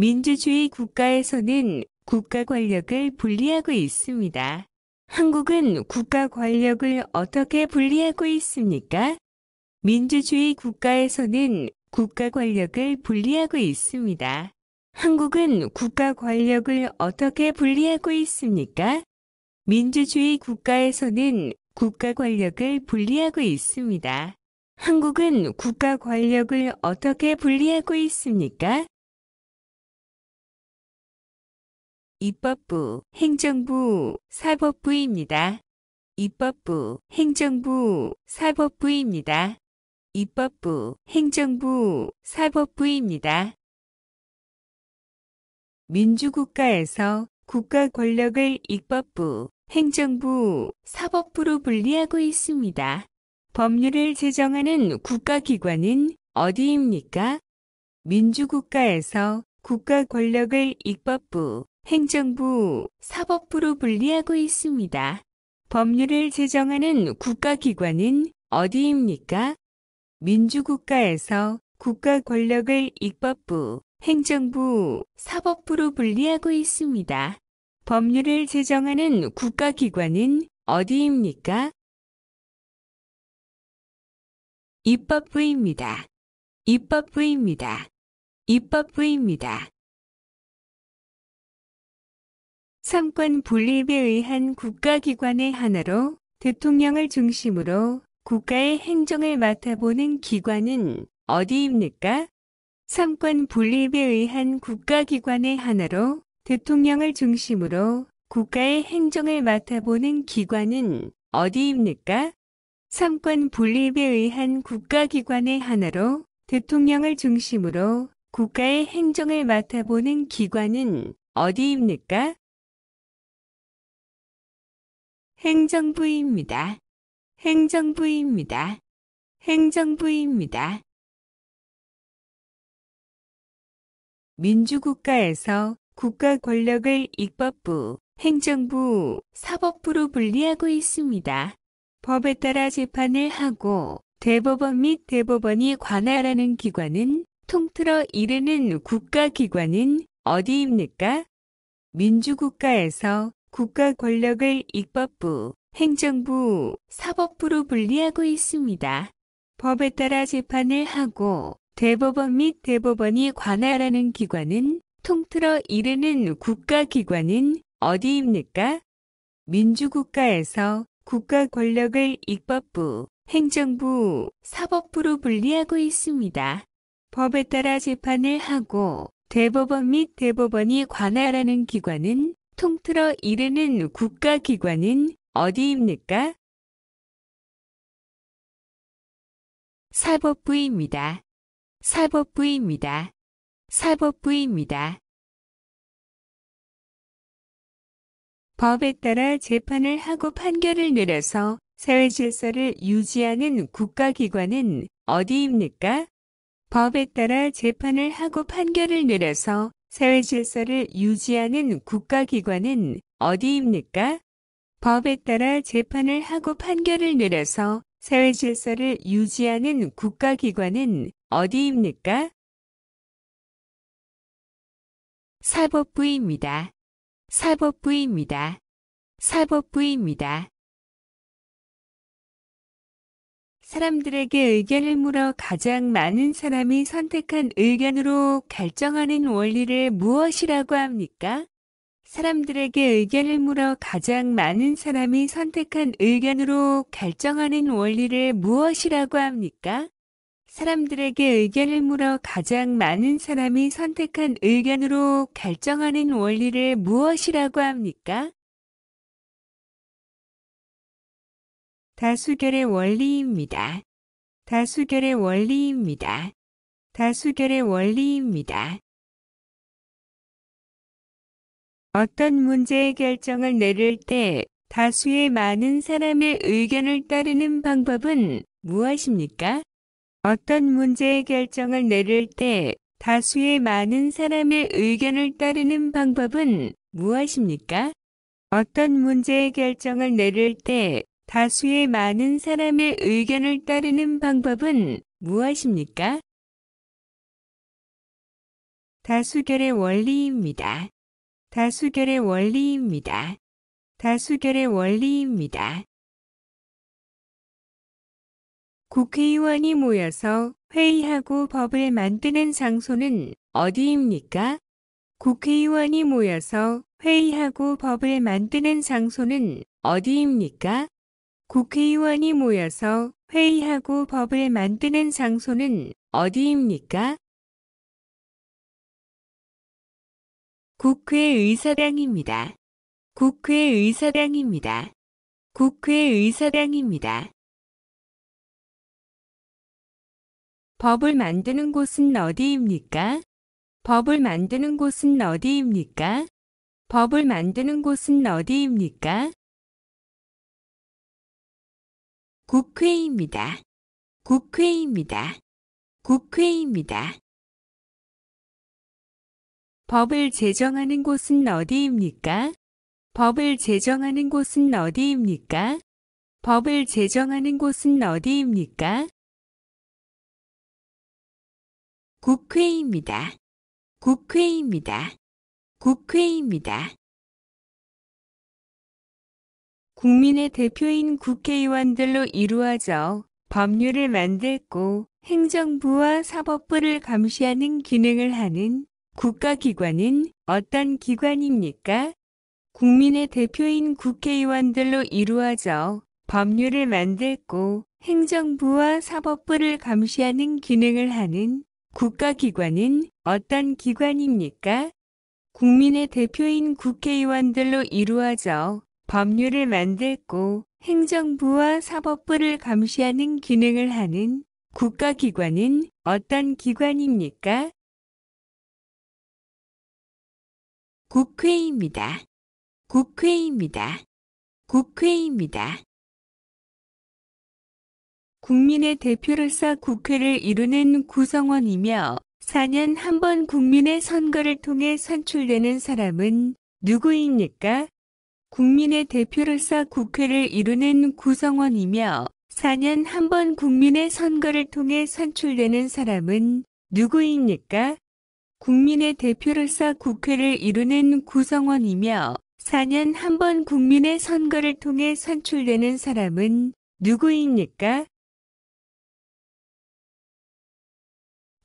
민주주의 국가에서는 국가 권력을 분리하고 있습니다. 한국은 국가 권력을 어떻게 분리하고 있습니까? 민주주의 국가에서는 국가 권력을 분리하고 있습니다. 한국은 국가 권력을 어떻게 분리하고 있습니까? 민주주의 국가에서는 국가 권력을 분리하고 있습니다. 한국은 국가 권력을 어떻게 분리하고 있습니까? 입법부, 행정부, 사법부입니다. 입법부, 행정부, 사법부입니다. 입법부, 행정부, 사법부입니다. 민주국가에서 국가 권력을 입법부, 행정부, 사법부로 분리하고 있습니다. 법률을 제정하는 국가기관은 어디입니까? 민주국가에서 국가 권력을 입법부, 행정부, 사법부로 분리하고 있습니다. 법률을 제정하는 국가기관은 어디입니까? 민주국가에서 국가 권력을 입법부, 행정부, 사법부로 분리하고 있습니다. 법률을 제정하는 국가기관은 어디입니까? 입법부입니다. 입법부입니다. 입법부입니다. 상권 분립에 의한 국가기관의 하나로 대통령을 중심으로 국가의 행정을 맡아보는 기관은 어디입니까? 삼권 분립에 의한 국가기관의 하나로 대통령을 중심으로 국가의 행정을 맡아보는 기관은 어디입니까? 삼권 분립에 의한 국가기관의 하나로 대통령을 중심으로 국가의 행정을 맡아보는 기관은 어디입니까? 행정부입니다. 행정부입니다. 행정부입니다. 민주국가에서 국가 권력을 입법부, 행정부, 사법부로 분리하고 있습니다. 법에 따라 재판을 하고 대법원 및 대법원이 관할하는 기관은 통틀어 이르는 국가기관은 어디입니까? 민주국가에서 국가 권력을 입법부, 행정부, 사법부로 분리하고 있습니다. 법에 따라 재판을 하고 대법원 및 대법원이 관할하는 기관은 통틀어 이르는 국가기관은 어디입니까? 민주국가에서 국가 권력을 입법부, 행정부, 사법부로 분리하고 있습니다. 법에 따라 재판을 하고 대법원 및 대법원이 관할하는 기관은 통틀어 이르는 국가기관은 어디입니까? 사법부입니다. 사법부입니다. 사법부입니다. 법에 따라 재판을 하고 판결을 내려서 사회 질서를 유지하는 국가기관은 어디입니까? 법에 따라 재판을 하고 판결을 내려서 사회 질서를 유지하는 국가기관은 어디입니까? 법에 따라 재판을 하고 판결을 내려서 사회 질서를 유지하는 국가기관은 어디입니까? 사법부입니다. 사법부입니다. 사법부입니다. 사람들에게 의견을 물어 가장 많은 사람이 선택한 의견으로 결정하는 원리를 무엇이라고 합니까? 사람들에게 의견을 물어 가장 많은 사람이 선택한 의견으로 결정하는 원리를 무엇이라고 합니까? 사람들에게 의견을 물어 가장 많은 사람이 선택한 의견으로 결정하는 원리를 무엇이라고 합니까? 다수결의 원리입니다. 다수결의 원리입니다. 다수결의 원리입니다. 어떤 문제의 결정을 내릴 때 다수의 많은 사람의 의견을 따르는 방법은 무엇입니까? 어떤 문제의 결정을 내릴 때 다수의 많은 사람의 의견을 따르는 방법은 무엇입니까? 어떤 문제의 결정을 내릴 때 다수의 많은 사람의 의견을 따르는 방법은 무엇입니까? 다수결의 원리입니다. 다수결의 원리입니다. 다수결의 원리입니다. 국회의원이 모여서 회의하고 법을 만드는 장소는 어디입니까? 국회의원이 모여서 회의하고 법을 만드는 장소는 어디입니까? 국회의원이 모여서 회의하고 법을 만드는 장소는 어디입니까? 국회의사당입니다. 국회의사당입니다. 국회의사당입니다. 법을 만드는 곳은 어디입니까? 법을 만드는 곳은 어디입니까? 법을 만드는 곳은 어디입니까? 국회입니다. 국회입니다. 국회입니다. 법을 제정하는 곳은 어디입니까? 법을 제정하는 곳은 어디입니까? 법을 제정하는 곳은 어디입니까? 국회입니다. 국회입니다. 국회입니다. 국민의 대표인 국회의원들로 이루어져 법률을 만들고 행정부와 사법부를 감시하는 기능을 하는 국가기관은 어떤 기관입니까? 국민의 대표인 국회의원들로 이루어져 법률을 만들고 행정부와 사법부를 감시하는 기능을 하는 국가기관은 어떤 기관입니까? 국민의 대표인 국회의원들로 이루어져 법률을 만들고 행정부와 사법부를 감시하는 기능을 하는 국가기관은 어떤 기관입니까? 국회입니다. 국회입니다. 국회입니다. 국민의 대표로서 국회를 이루는 구성원이며 4년 한 번 국민의 선거를 통해 선출되는 사람은 누구입니까? 국민의 대표로서 국회를 이루는 구성원이며 4년 한 번 국민의 선거를 통해 선출되는 사람은 누구입니까? 국민의 대표로서 국회를 이루는 구성원이며 4년 한 번 국민의 선거를 통해 선출되는 사람은 누구입니까?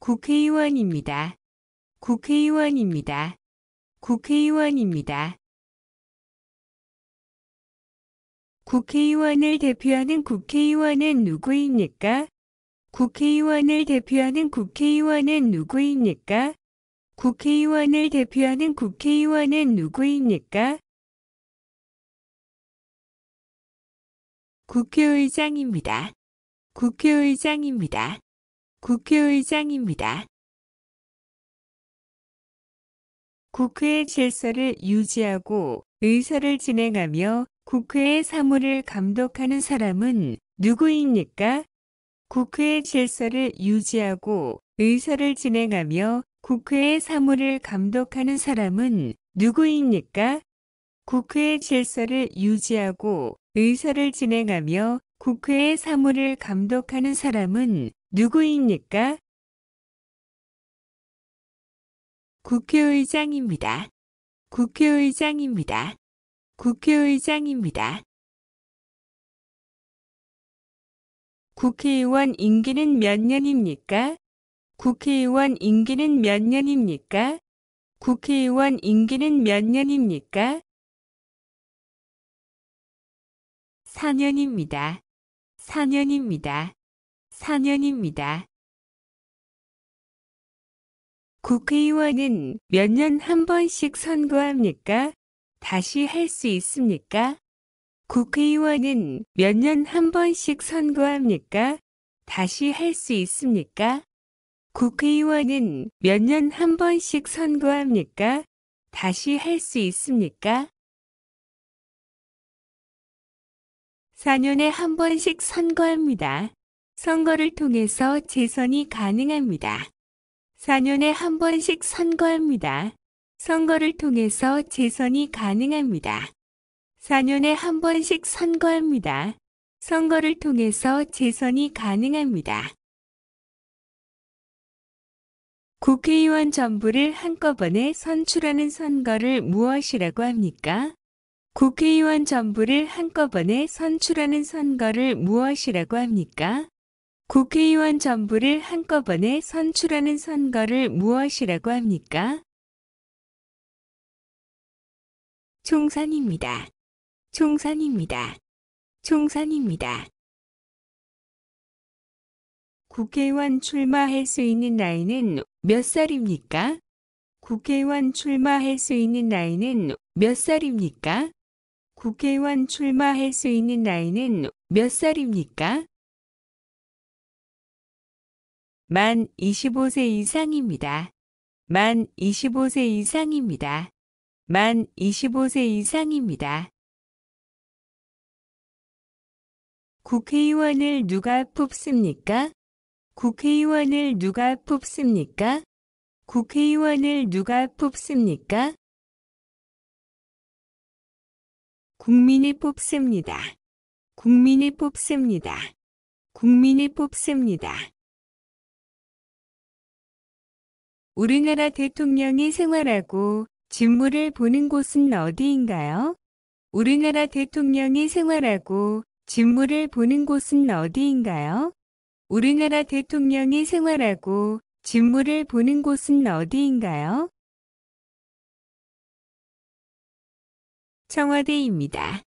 국회의원입니다. 국회의원입니다. 국회의원입니다. 국회의원을 대표하는 국회의원은 누구입니까? 국회의원을 대표하는 국회의원은 누구입니까? 국회의원을 대표하는 국회의원은 누구입니까? 국회의장입니다. 국회의장입니다. 국회의장입니다. 국회의 질서를 유지하고 의사를 진행하며 국회의 사무를 감독하는 사람은 누구입니까? 국회의 질서를 유지하고 의사를 진행하며 국회의 사무를 감독하는 사람은 누구입니까? 국회의 질서를 유지하고 의사를 진행하며 국회의 사무를 감독하는 사람은 누구입니까? 국회의장입니다. 국회의장입니다. 국회의장입니다. 국회의원 임기는 몇 년입니까? 국회의원 임기는 몇 년입니까? 국회의원 임기는 몇 년입니까? 4년입니다. 4년입니다. 4년입니다. 국회의원은 몇 년 한 번씩 선거합니까? 다시 할 수 있습니까? 국회의원은 몇 년 한 번씩 선거합니까? 다시 할 수 있습니까? 국회의원은 몇 년 한 번씩 선거합니까? 다시 할 수 있습니까? 4년에 한 번씩 선거합니다. 선거를 통해서 재선이 가능합니다. 4년에 한 번씩 선거합니다. 선거를 통해서 재선이 가능합니다. 4년에 한 번씩 선거합니다. 선거를 통해서 재선이 가능합니다. 국회의원 전부를 한꺼번에 선출하는 선거를 무엇이라고 합니까? 국회의원 전부를 한꺼번에 선출하는 선거를 무엇이라고 합니까? 국회의원 전부를 한꺼번에 선출하는 선거를 무엇이라고 합니까? 총산입니다 총선입니다. 총선입니다. 국회의원 출마할 수 있는 나이는 몇 살입니까? 국회의원 출마할 수 있는 나이는 몇 살입니까? 국회의원 출마할 수 있는 나이는 몇 살입니까? 만 25세 이상입니다. 만 25세 이상입니다. 만 25세 이상입니다. 국회의원을 누가 뽑습니까? 국회의원을 누가 뽑습니까? 국회의원을 누가 뽑습니까? 국민이 뽑습니다. 국민이 뽑습니다. 국민이 뽑습니다. 우리나라 대통령이 생활하고 직무를 보는 곳은 어디인가요? 우리나라 대통령이 생활하고 직무를 보는 곳은 어디인가요? 우리나라 대통령이 생활하고 직무를 보는 곳은 어디인가요? 청와대입니다.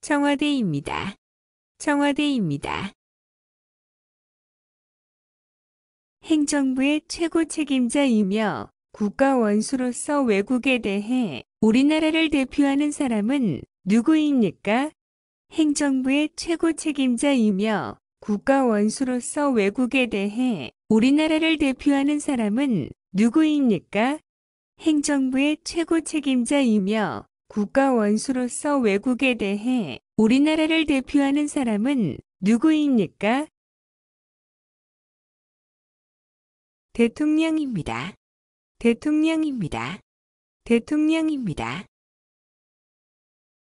청와대입니다. 청와대입니다. 행정부의 최고 책임자이며 국가 원수로서 외국에 대해 우리나라를 대표하는 사람은 누구입니까? 행정부의 최고 책임자이며 국가 원수로서 외국에 대해 우리나라를 대표하는 사람은 누구입니까? 행정부의 최고 책임자이며 국가 원수로서 외국에 대해 우리나라를 대표하는 사람은 누구입니까? 대통령입니다. 대통령입니다. 대통령입니다.